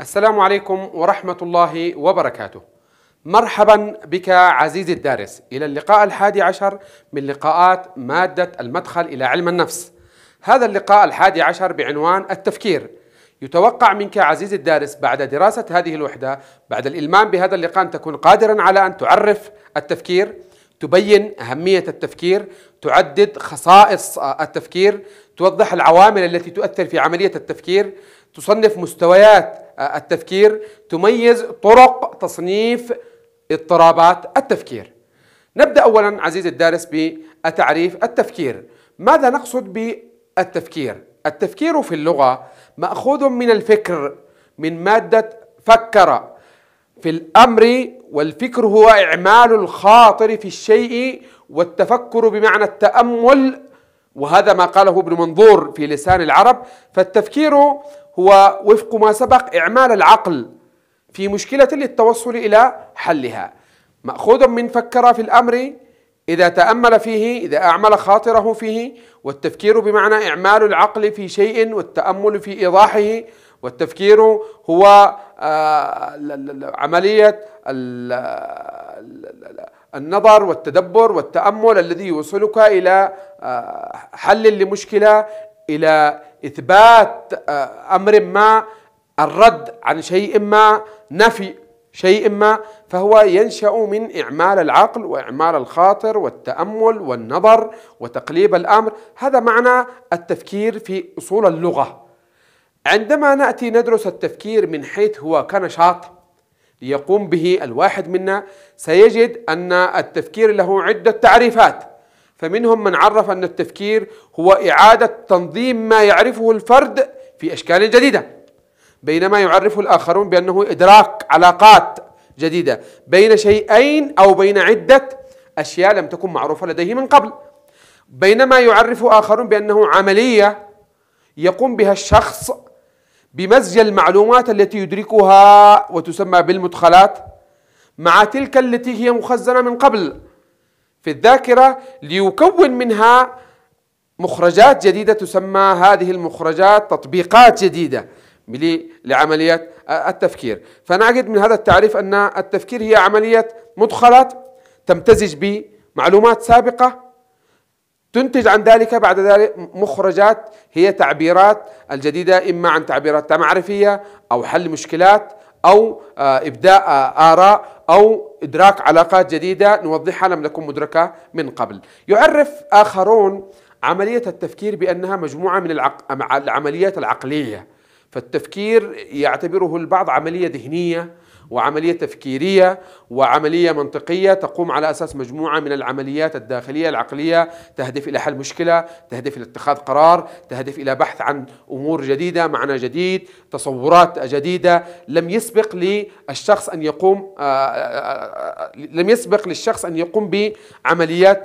السلام عليكم ورحمة الله وبركاته مرحبا بك عزيزي الدارس إلى اللقاء الحادي عشر من لقاءات مادة المدخل إلى علم النفس هذا اللقاء الحادي عشر بعنوان التفكير يتوقع منك عزيزي الدارس بعد دراسة هذه الوحدة بعد الإلمام بهذا اللقاء أن تكون قادرا على أن تعرف التفكير تبين أهمية التفكير تعدد خصائص آه، التفكير توضح العوامل التي تؤثر في عملية التفكير تصنف مستويات التفكير تميز طرق تصنيف اضطرابات التفكير نبدا اولا عزيزي الدارس بتعريف التفكير ماذا نقصد بالتفكير التفكير في اللغه ماخوذ من الفكر من ماده فكر في الامر والفكر هو اعمال الخاطر في الشيء والتفكر بمعنى التامل وهذا ما قاله ابن منظور في لسان العرب فالتفكير هو وفق ما سبق إعمال العقل في مشكلة للتوصل إلى حلها مأخوذ من فكر في الأمر إذا تأمل فيه إذا أعمل خاطره فيه والتفكير بمعنى إعمال العقل في شيء والتأمل في إيضاحه والتفكير هو آه، عملية النظر والتدبر والتأمل الذي يوصلك إلى آه، حل لمشكلة إلى إثبات آه، أمر ما الرد عن شيء ما نفي شيء ما فهو ينشا من اعمال العقل واعمال الخاطر والتامل والنظر وتقليب الامر هذا معنى التفكير في اصول اللغه عندما ناتي ندرس التفكير من حيث هو كنشاط يقوم به الواحد منا سيجد ان التفكير له عده تعريفات فمنهم من عرف أن التفكير هو إعادة تنظيم ما يعرفه الفرد في أشكال جديدة بينما يعرف الآخرون بأنه إدراك علاقات جديدة بين شيئين أو بين عدة أشياء لم تكن معروفة لديه من قبل بينما يعرف آخرون بأنه عملية يقوم بها الشخص بمزج المعلومات التي يدركها وتسمى بالمدخلات مع تلك التي هي مخزنة من قبل في الذاكرة ليكون منها مخرجات جديدة تسمى هذه المخرجات تطبيقات جديدة لعملية التفكير فنعقد من هذا التعريف أن التفكير هي عملية مدخلات تمتزج بمعلومات سابقة تنتج عن ذلك بعد ذلك مخرجات هي تعبيرات الجديدة إما عن تعبيرات معرفية أو حل مشكلات أو آه، إبداء آه، آراء أو إدراك علاقات جديدة نوضحها لم نكن مدركة من قبل يعرف آخرون عملية التفكير بأنها مجموعة من العق... العمليات العقلية فالتفكير يعتبره البعض عملية ذهنية وعملية تفكيرية وعملية منطقية تقوم على أساس مجموعة من العمليات الداخلية العقلية تهدف إلى حل مشكلة تهدف إلى اتخاذ قرار تهدف إلى بحث عن أمور جديدة معنى جديد تصورات جديدة لم يسبق للشخص أن يقوم آه، آه، آه، لم يسبق للشخص أن يقوم بعمليات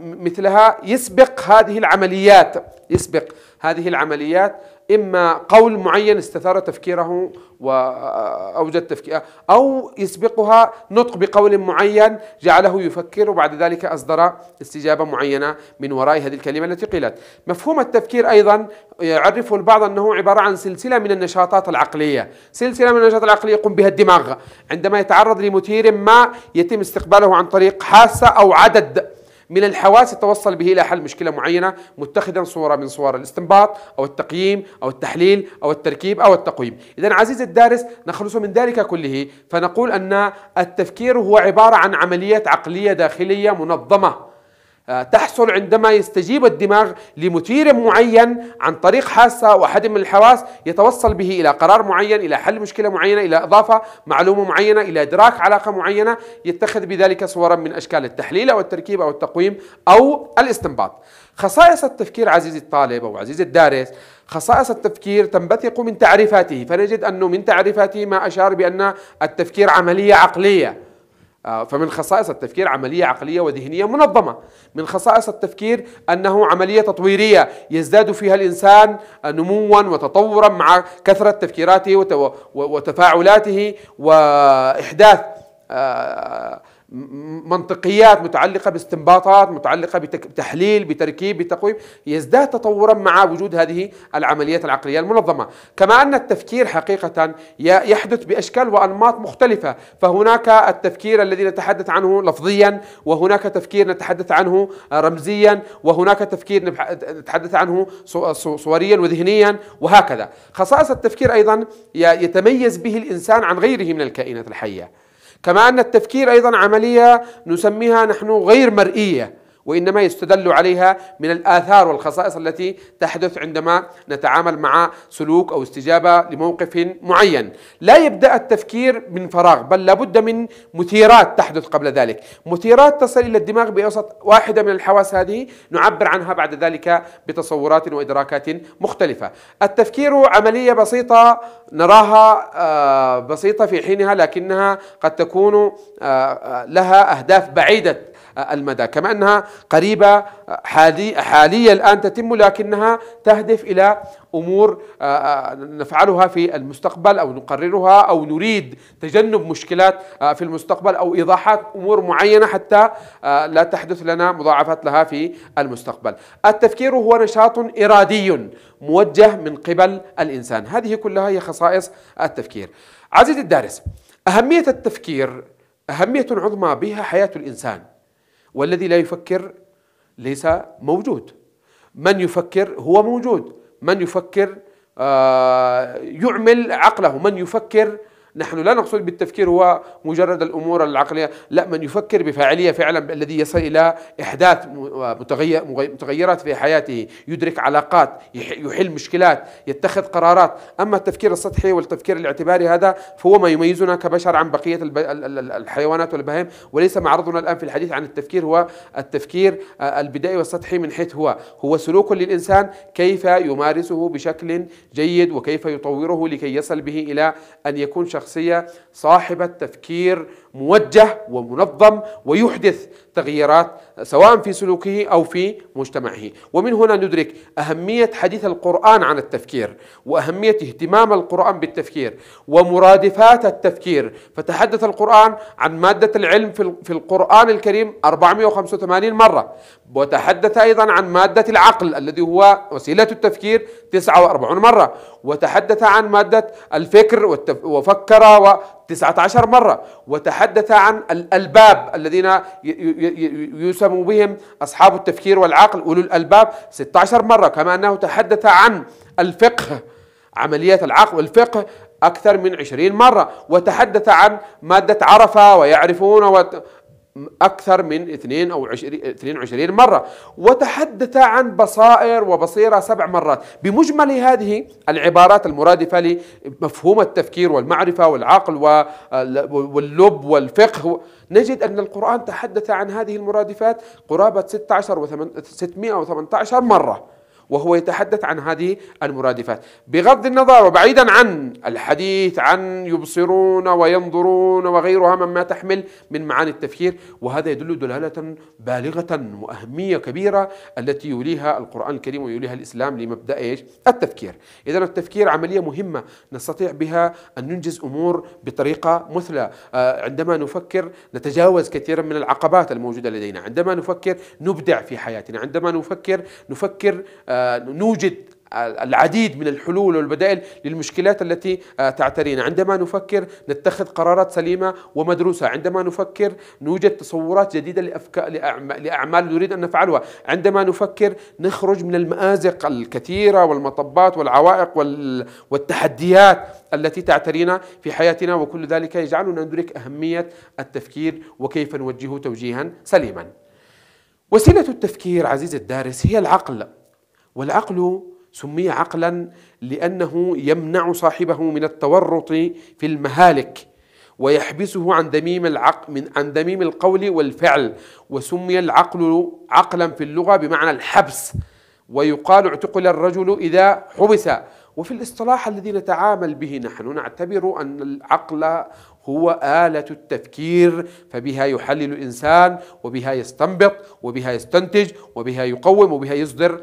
مثلها يسبق هذه العمليات يسبق هذه العمليات إما قول معين استثار تفكيره وأوجد تفكيره أو يسبقها نطق بقول معين جعله يفكر وبعد ذلك أصدر استجابة معينة من وراء هذه الكلمة التي قيلت مفهوم التفكير أيضا يعرفه البعض أنه عبارة عن سلسلة من النشاطات العقلية سلسلة من النشاطات العقلية يقوم بها الدماغ عندما يتعرض لمثير ما يتم استقباله عن طريق حاسة أو عدد من الحواس يتوصل به إلى حل مشكلة معينة متخذا صورة من صور الاستنباط أو التقييم أو التحليل أو التركيب أو التقويم إذا عزيزي الدارس نخلص من ذلك كله فنقول أن التفكير هو عبارة عن عملية عقلية داخلية منظمة آه، تحصل عندما يستجيب الدماغ لمثير معين عن طريق حاسة وحدم من الحواس يتوصل به إلى قرار معين إلى حل مشكلة معينة إلى إضافة معلومة معينة إلى إدراك علاقة معينة يتخذ بذلك صورا من أشكال التحليل أو التركيب أو التقويم أو الاستنباط خصائص التفكير عزيزي الطالب أو عزيزي الدارس خصائص التفكير تنبثق من تعريفاته فنجد أنه من تعريفاته ما أشار بأن التفكير عملية عقلية آه، فمن خصائص التفكير عملية عقلية وذهنية منظمة من خصائص التفكير أنه عملية تطويرية يزداد فيها الإنسان نموا وتطورا مع كثرة تفكيراته وتفاعلاته وإحداث آه، منطقيات متعلقة باستنباطات متعلقة بتحليل بتركيب بتقويم يزداد تطورا مع وجود هذه العمليات العقلية المنظمة كما أن التفكير حقيقة يحدث بأشكال وأنماط مختلفة فهناك التفكير الذي نتحدث عنه لفظيا وهناك تفكير نتحدث عنه رمزيا وهناك تفكير نتحدث عنه صوريا وذهنيا وهكذا خصائص التفكير أيضا يتميز به الإنسان عن غيره من الكائنات الحية كما أن التفكير أيضا عملية نسميها نحن غير مرئية وإنما يستدل عليها من الآثار والخصائص التي تحدث عندما نتعامل مع سلوك أو استجابة لموقف معين لا يبدأ التفكير من فراغ بل لابد من مثيرات تحدث قبل ذلك مثيرات تصل إلى الدماغ بوسط واحدة من الحواس هذه نعبر عنها بعد ذلك بتصورات وإدراكات مختلفة التفكير عملية بسيطة نراها آه، بسيطة في حينها لكنها قد تكون آه، آه، لها أهداف بعيدة المدى كما أنها قريبة حالية الآن تتم لكنها تهدف إلى أمور آه، آه، نفعلها في المستقبل أو نقررها أو نريد تجنب مشكلات آه، في المستقبل أو إيضاحات أمور معينة حتى لا تحدث لنا مضاعفات لها في المستقبل التفكير هو نشاط إرادي موجه من قبل الإنسان هذه كلها هي خصائص التفكير عزيزي الدارس أهمية التفكير أهمية عظمى بها حياة الإنسان والذي لا يفكر ليس موجود من يفكر هو موجود من يفكر آه، يعمل عقله من يفكر نحن لا نقصد بالتفكير هو مجرد الامور العقليه، لا من يفكر بفاعليه فعلا الذي يصل الى احداث متغير متغيرات في حياته، يدرك علاقات، يحل مشكلات، يتخذ قرارات، اما التفكير السطحي والتفكير الاعتباري هذا فهو ما يميزنا كبشر عن بقيه الحيوانات والبهائم، وليس معرضنا الان في الحديث عن التفكير هو التفكير آه، البدائي والسطحي من حيث هو، هو سلوك للانسان كيف يمارسه بشكل جيد وكيف يطوره لكي يصل به الى ان يكون شخص شخصية صاحبة تفكير موجه ومنظم ويحدث تغييرات سواء في سلوكه أو في مجتمعه ومن هنا ندرك أهمية حديث القرآن عن التفكير وأهمية اهتمام القرآن بالتفكير ومرادفات التفكير فتحدث القرآن عن مادة العلم في القرآن الكريم 485 مرة وتحدث أيضا عن مادة العقل الذي هو وسيلة التفكير 49 مرة وتحدث عن مادة الفكر وفكر 19 مرة وتحدث عن الألباب الذين يسمى بهم أصحاب التفكير والعقل أولو الألباب 16 مرة كما أنه تحدث عن الفقه عمليات العقل والفقه أكثر من 20 مرة وتحدث عن مادة عرفة ويعرفون أكثر من 22 مرة وتحدث عن بصائر وبصيرة سبع مرات بمجمل هذه العبارات المرادفة لمفهوم التفكير والمعرفة والعقل واللب والفقه نجد أن القرآن تحدث عن هذه المرادفات قرابة 16 و 618 مرة وهو يتحدث عن هذه المرادفات بغض النظر وبعيدا عن الحديث عن يبصرون وينظرون وغيرها مما تحمل من معاني التفكير وهذا يدل دلالة بالغة وأهمية كبيرة التي يوليها القرآن الكريم ويوليها الإسلام لمبدأ إيش؟ التفكير إذا التفكير عملية مهمة نستطيع بها أن ننجز أمور بطريقة مثلى آه، عندما نفكر نتجاوز كثيرا من العقبات الموجودة لدينا عندما نفكر نبدع في حياتنا عندما نفكر نفكر آه، نوجد العديد من الحلول والبدائل للمشكلات التي آه، تعترينا عندما نفكر نتخذ قرارات سليمة ومدروسة عندما نفكر نوجد تصورات جديدة لأعمال نريد أن نفعلها عندما نفكر نخرج من المآزق الكثيرة والمطبات والعوائق والتحديات التي تعترينا في حياتنا وكل ذلك يجعلنا ندرك أهمية التفكير وكيف نوجهه توجيها سليما وسيلة التفكير عزيز الدارس هي العقل والعقل سمي عقلا لأنه يمنع صاحبه من التورط في المهالك ويحبسه عن ذميم العقل من عن ذميم القول والفعل وسمي العقل عقلا في اللغة بمعنى الحبس ويقال اعتقل الرجل إذا حبس وفي الاصطلاح الذي نتعامل به نحن نعتبر أن العقل هو آلة التفكير فبها يحلل الإنسان وبها يستنبط وبها يستنتج وبها يقوم وبها يصدر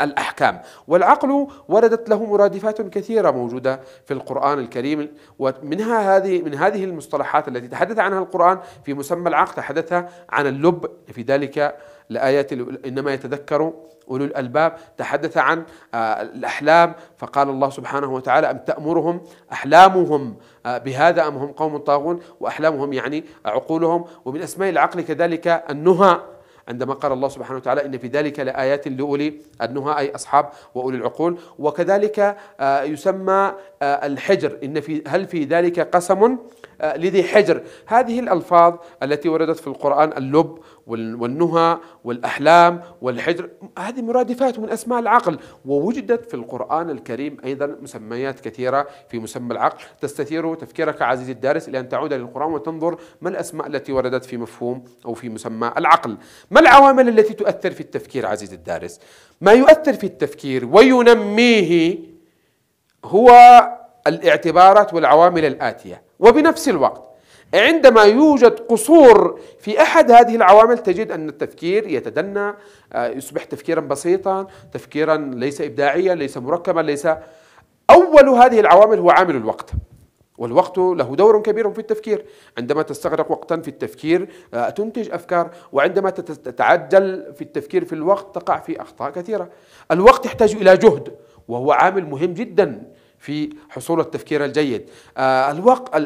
الأحكام والعقل وردت له مرادفات كثيرة موجودة في القرآن الكريم ومنها هذه من هذه المصطلحات التي تحدث عنها القرآن في مسمى العقل تحدث عن اللب في ذلك لآيات إنما يتذكر أولو الألباب تحدث عن آه، الأحلام فقال الله سبحانه وتعالى أم تأمرهم أحلامهم آه، بهذا أم هم قوم طاغون وأحلامهم يعني عقولهم ومن أسماء العقل كذلك النهى عندما قال الله سبحانه وتعالى إن في ذلك لآيات لأولي النهى أي أصحاب وأولي العقول وكذلك آه، يسمى الحجر إن في هل في ذلك قسم لذي حجر هذه الألفاظ التي وردت في القرآن اللب والنهى والأحلام والحجر هذه مرادفات من أسماء العقل ووجدت في القرآن الكريم أيضا مسميات كثيرة في مسمى العقل تستثير تفكيرك عزيزي الدارس إلى أن تعود للقرآن وتنظر ما الأسماء التي وردت في مفهوم أو في مسمى العقل ما العوامل التي تؤثر في التفكير عزيزي الدارس ما يؤثر في التفكير وينميه هو الاعتبارات والعوامل الآتية وبنفس الوقت عندما يوجد قصور في احد هذه العوامل تجد ان التفكير يتدنى آه، يصبح تفكيرا بسيطا تفكيرا ليس ابداعيا ليس مركبا ليس اول هذه العوامل هو عامل الوقت والوقت له دور كبير في التفكير عندما تستغرق وقتا في التفكير آه، تنتج أفكار وعندما تتعجل في التفكير في الوقت تقع في أخطاء كثيرة الوقت يحتاج إلى جهد وهو عامل مهم جدا في حصول التفكير الجيد آه، الوقت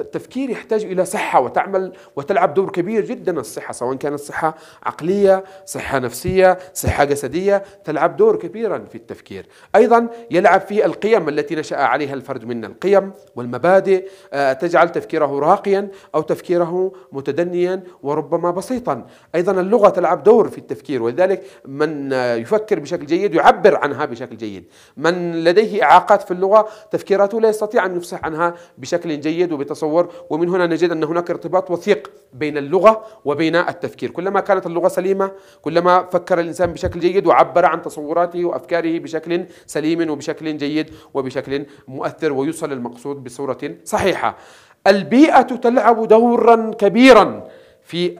التفكير يحتاج إلى صحة وتعمل وتلعب دور كبير جدا الصحة سواء كانت صحة عقلية صحة نفسية صحة جسدية تلعب دور كبيرا في التفكير أيضا يلعب في القيم التي نشأ عليها الفرد منا القيم والمبادئ آه، تجعل تفكيره راقيا أو تفكيره متدنيا وربما بسيطا أيضا اللغة تلعب دور في التفكير ولذلك من يفكر بشكل جيد يعبر عنها بشكل جيد من لديه إعاقات في اللغة تفكيراته لا يستطيع أن يفصح عنها بشكل جيد وبتصور ومن هنا نجد أن هناك ارتباط وثيق بين اللغة وبين التفكير كلما كانت اللغة سليمة كلما فكر الإنسان بشكل جيد وعبر عن تصوراته وأفكاره بشكل سليم وبشكل جيد وبشكل مؤثر ويوصل المقصود بصورة صحيحة البيئة تلعب دورا كبيرا في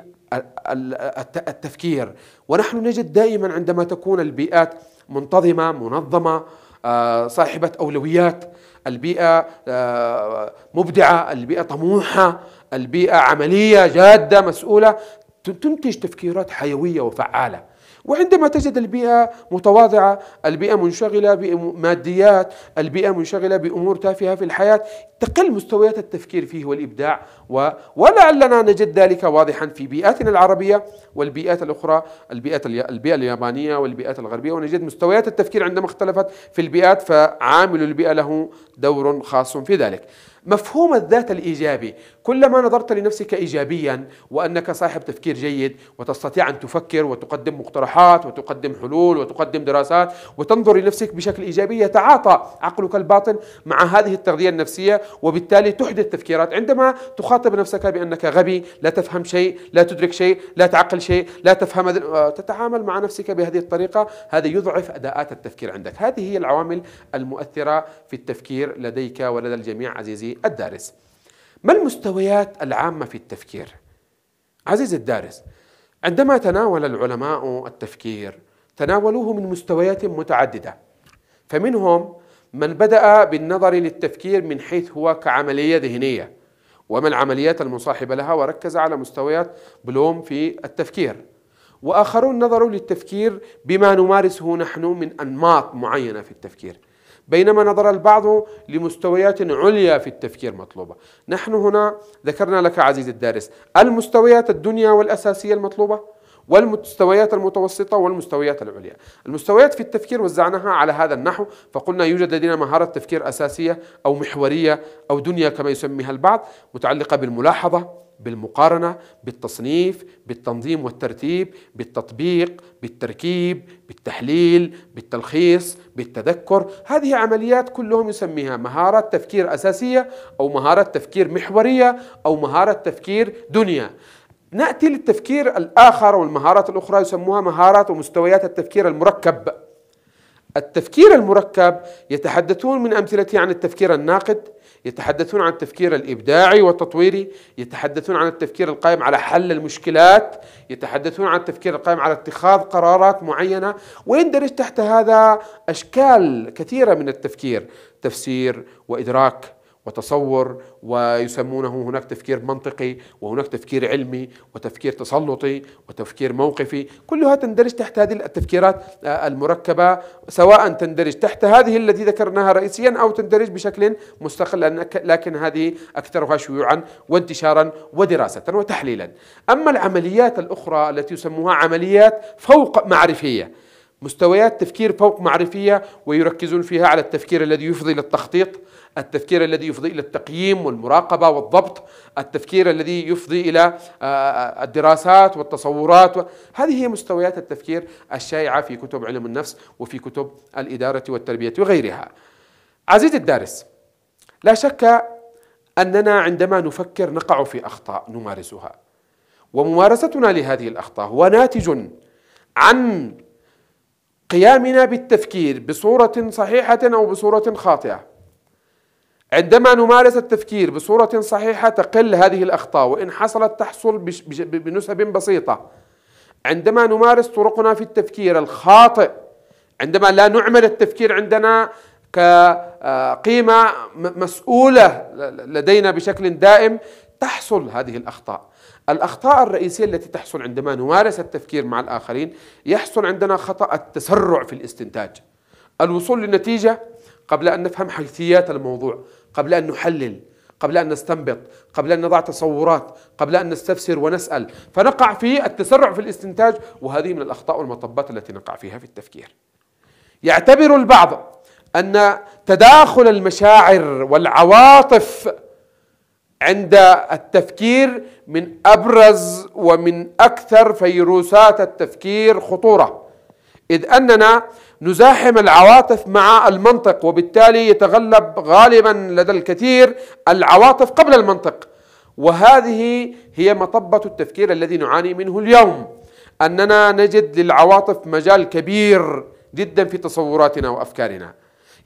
التفكير ونحن نجد دائما عندما تكون البيئات منتظمة منظمة آه، صاحبة أولويات البيئة آه، مبدعة البيئة طموحة البيئة عملية جادة مسؤولة تنتج تفكيرات حيوية وفعالة وعندما تجد البيئة متواضعة البيئة منشغلة بماديات البيئة منشغلة بأمور تافهة في الحياة تقل مستويات التفكير فيه والإبداع و... ولعلنا نجد ذلك واضحا في بيئاتنا العربية والبيئات الأخرى البيئات ال... البيئة اليابانية والبيئات الغربية ونجد مستويات التفكير عندما اختلفت في البيئات فعامل البيئة له دور خاص في ذلك مفهوم الذات الايجابي كلما نظرت لنفسك ايجابيا وانك صاحب تفكير جيد وتستطيع ان تفكر وتقدم مقترحات وتقدم حلول وتقدم دراسات وتنظر لنفسك بشكل ايجابي يتعاطى عقلك الباطن مع هذه التغذيه النفسيه وبالتالي تحدث تفكيرات عندما تخاطب نفسك بانك غبي لا تفهم شيء لا تدرك شيء لا تعقل شيء لا تفهم آه، تتعامل مع نفسك بهذه الطريقه هذا يضعف اداءات التفكير عندك هذه هي العوامل المؤثره في التفكير التفكير لديك ولدى الجميع عزيزي الدارس ما المستويات العامة في التفكير؟ عزيزي الدارس عندما تناول العلماء التفكير تناولوه من مستويات متعددة فمنهم من بدأ بالنظر للتفكير من حيث هو كعملية ذهنية وما العمليات المصاحبة لها وركز على مستويات بلوم في التفكير وآخرون نظروا للتفكير بما نمارسه نحن من أنماط معينة في التفكير بينما نظر البعض لمستويات عليا في التفكير مطلوبة نحن هنا ذكرنا لك عزيزي الدارس المستويات الدنيا والأساسية المطلوبة والمستويات المتوسطة والمستويات العليا المستويات في التفكير وزعناها على هذا النحو فقلنا يوجد لدينا مهارة تفكير أساسية أو محورية أو دنيا كما يسميها البعض متعلقة بالملاحظة بالمقارنة بالتصنيف بالتنظيم والترتيب بالتطبيق بالتركيب بالتحليل بالتلخيص بالتذكر هذه عمليات كلهم يسميها مهارة تفكير أساسية أو مهارة تفكير محورية أو مهارة تفكير دنيا نأتي للتفكير الآخر والمهارات الأخرى يسموها مهارات ومستويات التفكير المركب التفكير المركب يتحدثون من أمثلته عن التفكير الناقد يتحدثون عن التفكير الابداعي والتطويري، يتحدثون عن التفكير القائم على حل المشكلات، يتحدثون عن التفكير القائم على اتخاذ قرارات معينه، ويندرج تحت هذا اشكال كثيره من التفكير، تفسير وادراك وتصور ويسمونه هناك تفكير منطقي وهناك تفكير علمي وتفكير تسلطي وتفكير موقفي كلها تندرج تحت هذه التفكيرات آه، المركبة سواء تندرج تحت هذه التي ذكرناها رئيسيا أو تندرج بشكل مستقل لكن هذه أكثرها شيوعا وانتشارا ودراسة وتحليلا أما العمليات الأخرى التي يسموها عمليات فوق معرفية مستويات تفكير فوق معرفية ويركزون فيها على التفكير الذي يفضي للتخطيط التفكير الذي يفضي إلى التقييم والمراقبة والضبط التفكير الذي يفضي إلى آه، آه، الدراسات والتصورات هذه هي مستويات التفكير الشائعة في كتب علم النفس وفي كتب الإدارة والتربية وغيرها عزيزي الدارس لا شك أننا عندما نفكر نقع في أخطاء نمارسها وممارستنا لهذه الأخطاء هو ناتج عن قيامنا بالتفكير بصورة صحيحة أو بصورة خاطئة عندما نمارس التفكير بصورة صحيحة تقل هذه الأخطاء وإن حصلت تحصل بنسب بسيطة عندما نمارس طرقنا في التفكير الخاطئ عندما لا نعمل التفكير عندنا كقيمة آه، مسؤولة لدينا بشكل دائم تحصل هذه الأخطاء الأخطاء الرئيسية التي تحصل عندما نمارس التفكير مع الآخرين يحصل عندنا خطأ التسرع في الاستنتاج الوصول للنتيجة قبل أن نفهم حيثيات الموضوع قبل ان نحلل قبل ان نستنبط قبل ان نضع تصورات قبل ان نستفسر ونسال فنقع في التسرع في الاستنتاج وهذه من الاخطاء والمطبات التي نقع فيها في التفكير يعتبر البعض ان تداخل المشاعر والعواطف عند التفكير من ابرز ومن اكثر فيروسات التفكير خطوره اذ اننا نزاحم العواطف مع المنطق وبالتالي يتغلب غالبا لدى الكثير العواطف قبل المنطق وهذه هي مطبة التفكير الذي نعاني منه اليوم أننا نجد للعواطف مجال كبير جدا في تصوراتنا وأفكارنا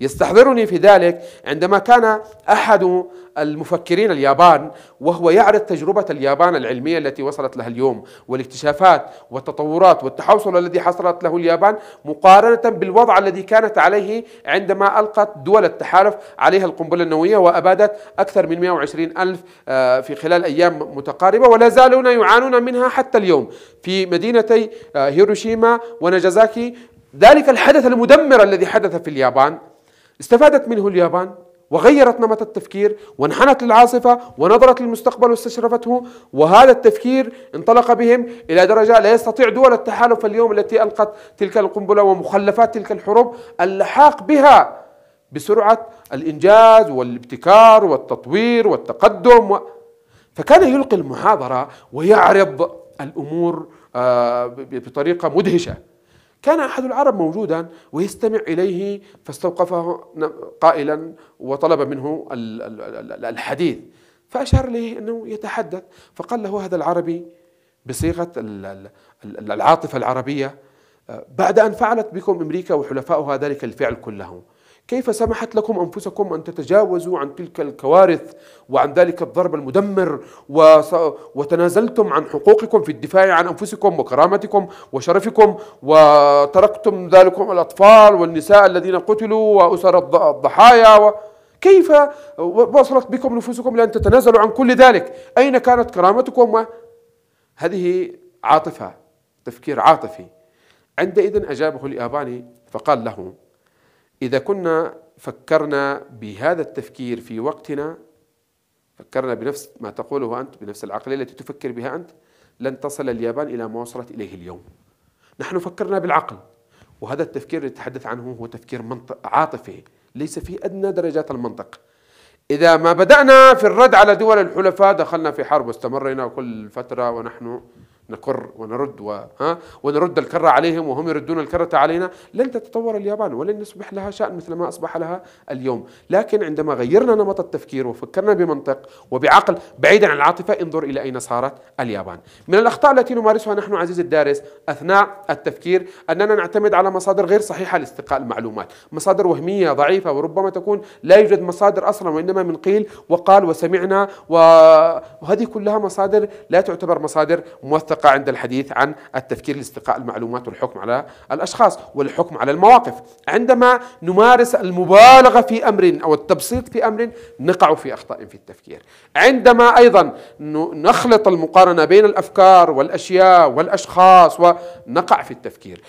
يستحضرني في ذلك عندما كان أحد المفكرين اليابان وهو يعرض تجربة اليابان العلمية التي وصلت لها اليوم والاكتشافات والتطورات والتحوصل الذي حصلت له اليابان مقارنة بالوضع الذي كانت عليه عندما ألقت دول التحالف عليها القنبلة النووية وأبادت أكثر من 120 ألف آه، في خلال أيام متقاربة ولا زالون يعانون منها حتى اليوم في مدينتي آه، هيروشيما ونجازاكي ذلك الحدث المدمر الذي حدث في اليابان استفادت منه اليابان وغيرت نمط التفكير وانحنت للعاصفة ونظرت للمستقبل واستشرفته وهذا التفكير انطلق بهم إلى درجة لا يستطيع دول التحالف اليوم التي ألقت تلك القنبلة ومخلفات تلك الحروب اللحاق بها بسرعة الإنجاز والابتكار والتطوير والتقدم و... فكان يلقي المحاضرة ويعرض الأمور آه، بطريقة مدهشة كان أحد العرب موجودا ويستمع إليه فاستوقفه قائلا وطلب منه الحديث فأشار له أنه يتحدث فقال له هذا العربي بصيغة العاطفة العربية بعد أن فعلت بكم أمريكا وحلفاؤها ذلك الفعل كله كيف سمحت لكم انفسكم ان تتجاوزوا عن تلك الكوارث وعن ذلك الضرب المدمر وتنازلتم عن حقوقكم في الدفاع عن انفسكم وكرامتكم وشرفكم وتركتم ذلك الاطفال والنساء الذين قتلوا واسر الضحايا و... كيف وصلت بكم نفوسكم لان تتنازلوا عن كل ذلك؟ اين كانت كرامتكم؟ هذه عاطفه تفكير عاطفي عندئذ اجابه الياباني فقال له إذا كنا فكرنا بهذا التفكير في وقتنا فكرنا بنفس ما تقوله أنت بنفس العقلية التي تفكر بها أنت لن تصل اليابان إلى ما وصلت إليه اليوم نحن فكرنا بالعقل وهذا التفكير اللي تتحدث عنه هو تفكير منطق عاطفي ليس في أدنى درجات المنطق إذا ما بدأنا في الرد على دول الحلفاء دخلنا في حرب واستمرنا كل فترة ونحن نقر ونرد و... ها؟ ونرد الكرة عليهم وهم يردون الكرة علينا لن تتطور اليابان ولن يصبح لها شأن مثل ما أصبح لها اليوم لكن عندما غيرنا نمط التفكير وفكرنا بمنطق وبعقل بعيدا عن العاطفة انظر إلى أين صارت اليابان من الأخطاء التي نمارسها نحن عزيزي الدارس أثناء التفكير أننا نعتمد على مصادر غير صحيحة لاستقاء المعلومات مصادر وهمية ضعيفة وربما تكون لا يوجد مصادر أصلا وإنما من قيل وقال وسمعنا وهذه كلها مصادر لا تعتبر مصادر موثقة يبقى عند الحديث عن التفكير لاستقاء المعلومات والحكم على الأشخاص والحكم على المواقف عندما نمارس المبالغة في أمر أو التبسيط في أمر نقع في أخطاء في التفكير عندما أيضا نخلط المقارنة بين الأفكار والأشياء والأشخاص ونقع في التفكير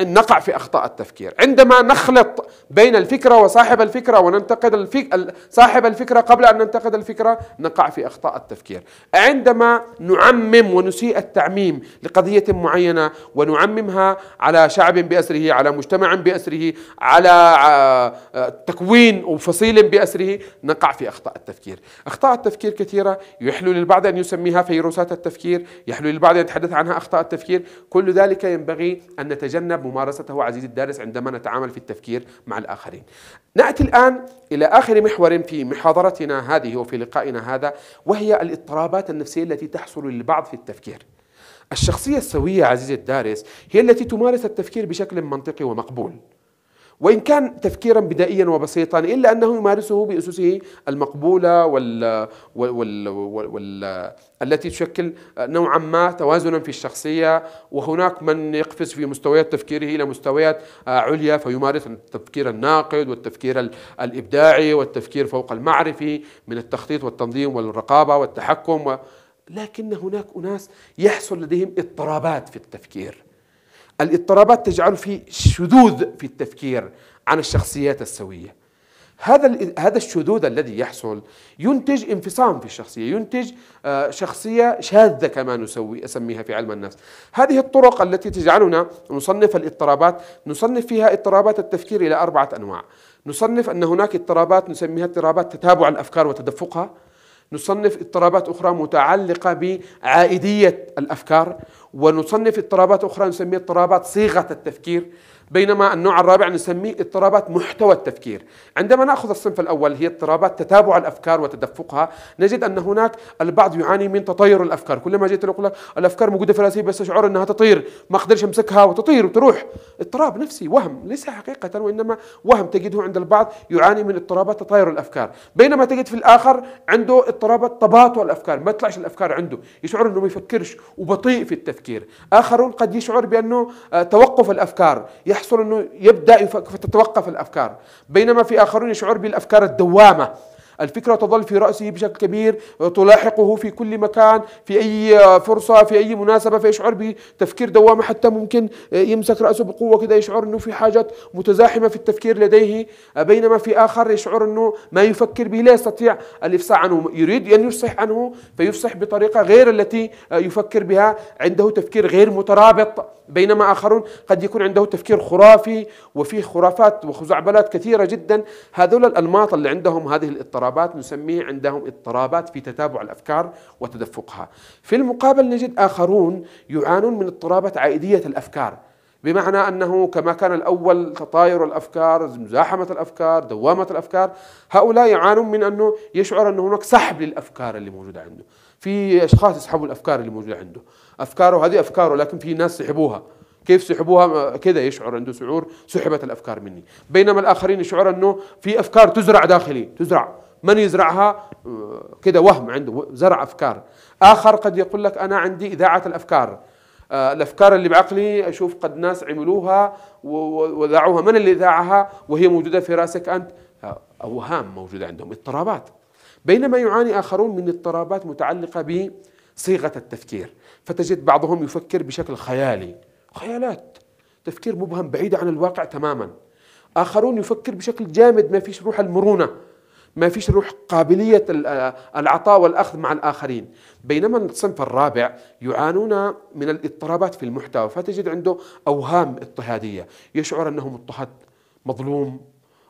نقع في أخطاء التفكير عندما نخلط بين الفكرة وصاحب الفكرة وننتقد الفك... صاحب الفكرة قبل أن ننتقد الفكرة نقع في أخطاء التفكير عندما نعمم ونسيء التعميم تعميم لقضية معينة ونعممها على شعب بأسره على مجتمع بأسره على آه، تكوين وفصيل بأسره نقع في أخطاء التفكير أخطاء التفكير كثيرة يحلو للبعض أن يسميها فيروسات التفكير يحلو للبعض أن يتحدث عنها أخطاء التفكير كل ذلك ينبغي أن نتجنب ممارسته عزيزي الدارس عندما نتعامل في التفكير مع الآخرين نأتي الآن إلى آخر محور في محاضرتنا هذه وفي لقائنا هذا وهي الاضطرابات النفسية التي تحصل للبعض في التفكير الشخصية السوية عزيزي الدارس هي التي تمارس التفكير بشكل منطقي ومقبول وإن كان تفكيرا بدائيا وبسيطا إلا أنه يمارسه بأسسه المقبولة وال... وال... وال... وال... التي تشكل نوعا ما توازنا في الشخصية وهناك من يقفز في مستويات تفكيره إلى مستويات عليا فيمارس التفكير الناقد والتفكير الإبداعي والتفكير فوق المعرفي من التخطيط والتنظيم والرقابة والتحكم و... لكن هناك أناس يحصل لديهم اضطرابات في التفكير الاضطرابات تجعل في شذوذ في التفكير عن الشخصيات السويه هذا هذا الشذوذ الذي يحصل ينتج انفصام في الشخصيه، ينتج آه، شخصيه شاذه كما نسوي اسميها في علم النفس. هذه الطرق التي تجعلنا نصنف الاضطرابات، نصنف فيها اضطرابات التفكير الى اربعه انواع. نصنف ان هناك اضطرابات نسميها اضطرابات تتابع الافكار وتدفقها، نصنف اضطرابات أخرى متعلقة بعائدية الأفكار ونصنف اضطرابات أخرى نسميها اضطرابات صيغة التفكير بينما النوع الرابع نسميه اضطرابات محتوى التفكير عندما نأخذ الصنف الأول هي اضطرابات تتابع الأفكار وتدفقها نجد أن هناك البعض يعاني من تطير الأفكار كلما جيت اقول لك الأفكار موجودة في رأسي بس أشعر أنها تطير ما أقدرش أمسكها وتطير وتروح اضطراب نفسي وهم ليس حقيقة وإنما وهم تجده عند البعض يعاني من اضطرابات تطاير الأفكار بينما تجد في الآخر عنده اضطرابات تباطؤ الأفكار ما تطلعش الأفكار عنده يشعر أنه ما يفكرش وبطيء في التفكير آخرون قد يشعر بأنه آه، توقف الأفكار يحصل أنه يبدأ فتتوقف الأفكار بينما في آخرون يشعر بالأفكار الدوامة الفكرة تظل في رأسه بشكل كبير تلاحقه في كل مكان في أي فرصة في أي مناسبة فيشعر بتفكير دوامة حتى ممكن آه، يمسك رأسه بقوة كده يشعر أنه في حاجات متزاحمة في التفكير لديه آه، بينما في آخر يشعر أنه ما يفكر به لا يستطيع الإفصاح عنه يريد أن يفصح عنه فيفصح بطريقة غير التي آه، يفكر بها عنده تفكير غير مترابط بينما آخرون قد يكون عنده تفكير خرافي وفيه خرافات وخزعبلات كثيرة جدا هذول الأنماط اللي عندهم هذه الاضطرابات اضطرابات نسميه عندهم اضطرابات في تتابع الافكار وتدفقها. في المقابل نجد اخرون يعانون من اضطرابات عائديه الافكار. بمعنى انه كما كان الاول تطاير الافكار، مزاحمه الافكار، دوامه الافكار، هؤلاء يعانون من انه يشعر ان هناك سحب للافكار اللي موجوده عنده. في اشخاص يسحبوا الافكار اللي موجوده عنده، افكاره هذه افكاره لكن في ناس سحبوها. كيف سحبوها كذا يشعر عنده شعور سحبت الافكار مني بينما الاخرين يشعر انه في افكار تزرع داخلي تزرع من يزرعها كده وهم عنده زرع أفكار آخر قد يقول لك أنا عندي إذاعة الأفكار آه، الافكار اللي بعقلي اشوف قد ناس عملوها وذاعوها من اللي ذاعها وهي موجوده في راسك انت آه، اوهام موجوده عندهم اضطرابات بينما يعاني اخرون من اضطرابات متعلقه بصيغه التفكير فتجد بعضهم يفكر بشكل خيالي خيالات تفكير مبهم بعيد عن الواقع تماما اخرون يفكر بشكل جامد ما فيش روح المرونه ما فيش روح قابلية العطاء والأخذ مع الآخرين بينما الصنف الرابع يعانون من الاضطرابات في المحتوى فتجد عنده أوهام اضطهادية يشعر أنه مضطهد مظلوم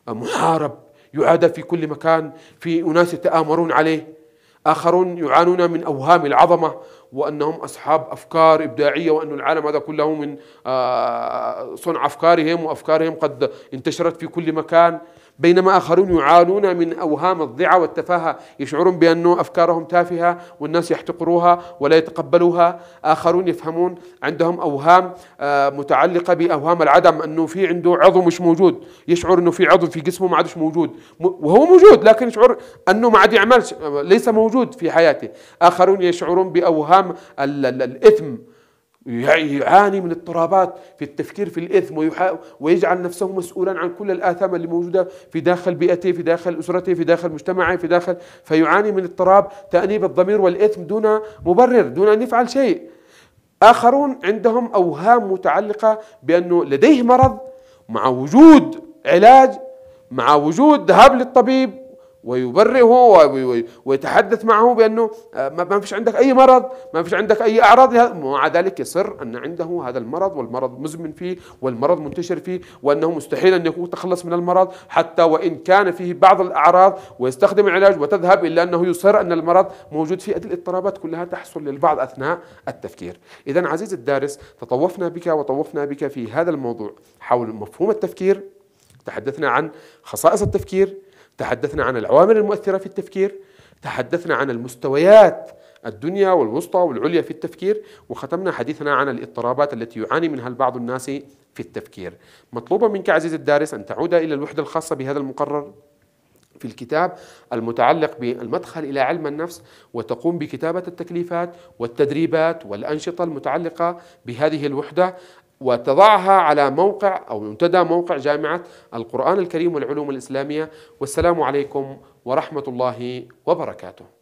محارب يعادى في كل مكان في أناس يتآمرون عليه آخرون يعانون من أوهام العظمة وأنهم أصحاب أفكار إبداعية وأن العالم هذا كله من آه، صنع أفكارهم وأفكارهم قد انتشرت في كل مكان بينما آخرون يعانون من أوهام الضعة والتفاهة يشعرون بانه أفكارهم تافهة والناس يحتقروها ولا يتقبلوها آخرون يفهمون عندهم أوهام آه، متعلقة بأوهام العدم أنه في عنده عضو مش موجود يشعر أنه في عضو في جسمه ما عادش موجود وهو موجود لكن يشعر أنه ما عاد يعمل آه، ليس موجود في حياته آخرون يشعرون بأوهام الإثم يعاني من اضطرابات في التفكير في الإثم ويجعل نفسه مسؤولا عن كل الآثام اللي موجودة في داخل بيئته في داخل أسرته في داخل مجتمعه في داخل فيعاني من اضطراب تأنيب الضمير والإثم دون مبرر دون أن يفعل شيء آخرون عندهم أوهام متعلقة بأنه لديه مرض مع وجود علاج مع وجود ذهاب للطبيب ويبرئه ويتحدث معه بانه آه، ما فيش عندك اي مرض، ما فيش عندك اي اعراض ومع ذلك يصر ان عنده هذا المرض والمرض مزمن فيه والمرض منتشر فيه وانه مستحيل ان يكون تخلص من المرض حتى وان كان فيه بعض الاعراض ويستخدم العلاج وتذهب الا انه يصر ان المرض موجود فيه، هذه الاضطرابات كلها تحصل للبعض اثناء التفكير. اذا عزيزي الدارس تطوفنا بك وطوفنا بك في هذا الموضوع حول مفهوم التفكير تحدثنا عن خصائص التفكير تحدثنا عن العوامل المؤثرة في التفكير تحدثنا عن المستويات الدنيا والوسطى والعليا في التفكير وختمنا حديثنا عن الاضطرابات التي يعاني منها البعض الناس في التفكير مطلوبا منك عزيزي الدارس أن تعود إلى الوحدة الخاصة بهذا المقرر في الكتاب المتعلق بالمدخل الى علم النفس وتقوم بكتابه التكليفات والتدريبات والانشطه المتعلقه بهذه الوحده وتضعها على موقع أو منتدى موقع جامعة القرآن الكريم والعلوم الإسلامية والسلام عليكم ورحمة الله وبركاته